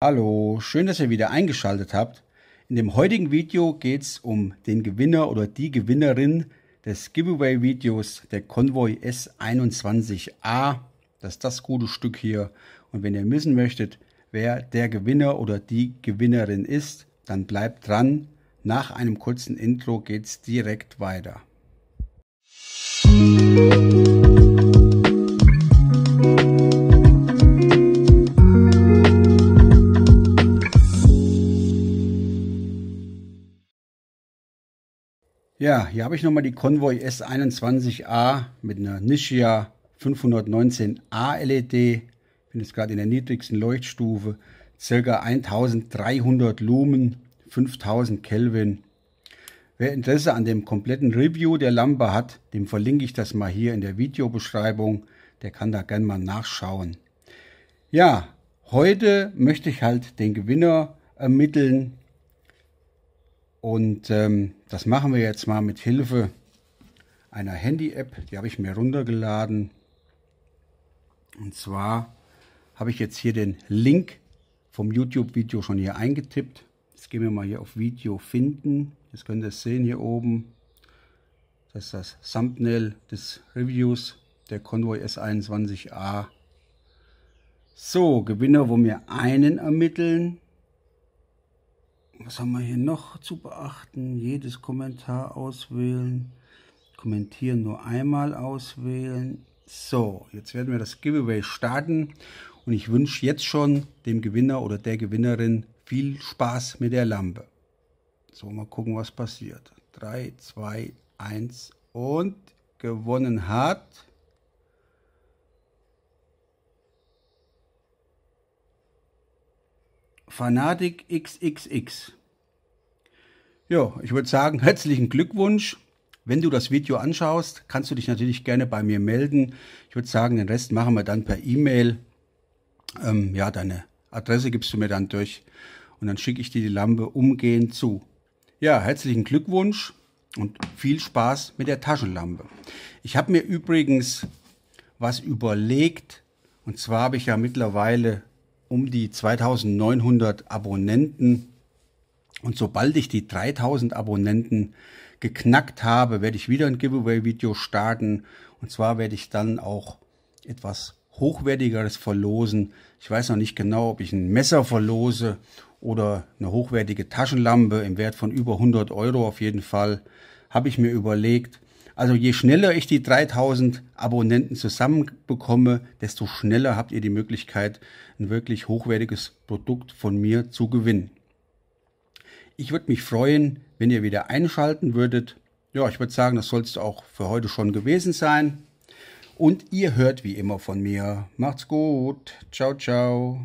Hallo, schön, dass ihr wieder eingeschaltet habt. In dem heutigen Video geht es um den Gewinner oder die Gewinnerin des Giveaway-Videos der Convoy S21A. Das ist das gute Stück hier. Und wenn ihr wissen möchtet, wer der Gewinner oder die Gewinnerin ist, dann bleibt dran. Nach einem kurzen Intro geht es direkt weiter. Musik Ja, hier habe ich nochmal die Convoy S21A mit einer Nishia 519A LED. Bin jetzt gerade in der niedrigsten Leuchtstufe. Circa 1300 Lumen, 5000 Kelvin. Wer Interesse an dem kompletten Review der Lampe hat, dem verlinke ich das mal hier in der Videobeschreibung. Der kann da gerne mal nachschauen. Ja, heute möchte ich halt den Gewinner ermitteln und ähm, das machen wir jetzt mal mit Hilfe einer Handy-App. Die habe ich mir runtergeladen. Und zwar habe ich jetzt hier den Link vom YouTube-Video schon hier eingetippt. Jetzt gehen wir mal hier auf Video finden. Jetzt könnt ihr es sehen hier oben. Das ist das Thumbnail des Reviews der Convoy S21A. So, Gewinner, wo wir einen ermitteln was haben wir hier noch zu beachten? Jedes Kommentar auswählen. Kommentieren nur einmal auswählen. So, jetzt werden wir das Giveaway starten und ich wünsche jetzt schon dem Gewinner oder der Gewinnerin viel Spaß mit der Lampe. So, mal gucken, was passiert. 3, 2, 1 und gewonnen hat. Fanatik XXX. Ja, ich würde sagen, herzlichen Glückwunsch. Wenn du das Video anschaust, kannst du dich natürlich gerne bei mir melden. Ich würde sagen, den Rest machen wir dann per E-Mail. Ähm, ja, deine Adresse gibst du mir dann durch und dann schicke ich dir die Lampe umgehend zu. Ja, herzlichen Glückwunsch und viel Spaß mit der Taschenlampe. Ich habe mir übrigens was überlegt und zwar habe ich ja mittlerweile um die 2900 Abonnenten. Und sobald ich die 3000 Abonnenten geknackt habe, werde ich wieder ein Giveaway-Video starten. Und zwar werde ich dann auch etwas Hochwertigeres verlosen. Ich weiß noch nicht genau, ob ich ein Messer verlose oder eine hochwertige Taschenlampe im Wert von über 100 Euro auf jeden Fall. Habe ich mir überlegt. Also je schneller ich die 3000 Abonnenten zusammenbekomme, desto schneller habt ihr die Möglichkeit, ein wirklich hochwertiges Produkt von mir zu gewinnen. Ich würde mich freuen, wenn ihr wieder einschalten würdet. Ja, ich würde sagen, das soll es auch für heute schon gewesen sein. Und ihr hört wie immer von mir. Macht's gut. Ciao, ciao.